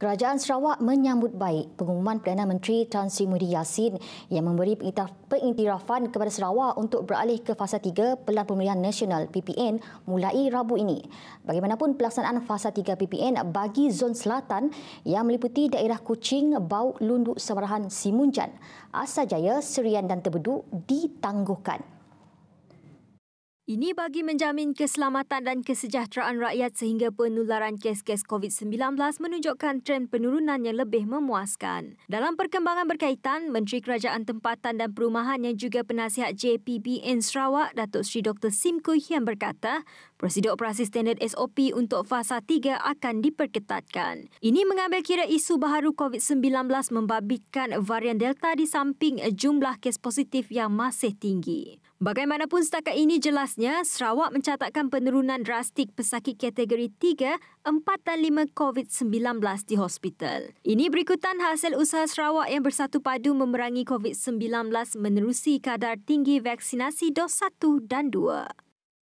Kerajaan Sarawak menyambut baik pengumuman Perdana Menteri Tan Sri Muhyiddin Yassin yang memberi pengiktirafan kepada Sarawak untuk beralih ke Fasa 3 Pelan pemulihan Nasional PPN mulai Rabu ini. Bagaimanapun pelaksanaan Fasa 3 PPN bagi Zon Selatan yang meliputi daerah Kuching, Bau, Lunduk, Semarahan, Simunjan, Asajaya, Serian dan Tebedu ditangguhkan. Ini bagi menjamin keselamatan dan kesejahteraan rakyat sehingga penularan kes-kes COVID-19 menunjukkan tren penurunan yang lebih memuaskan. Dalam perkembangan berkaitan, Menteri Kerajaan Tempatan dan Perumahan yang juga penasihat JPB in Sarawak, Datuk Sri Dr. Sim Kui yang berkata, prosedur operasi standard SOP untuk fasa 3 akan diperketatkan. Ini mengambil kira isu baharu COVID-19 membabitkan varian Delta di samping jumlah kes positif yang masih tinggi. Bagaimanapun setakat ini jelasnya, Sarawak mencatatkan penurunan drastik pesakit kategori 3, 4 dan 5 COVID-19 di hospital. Ini berikutan hasil usaha Sarawak yang bersatu padu memerangi COVID-19 menerusi kadar tinggi vaksinasi dos 1 dan 2.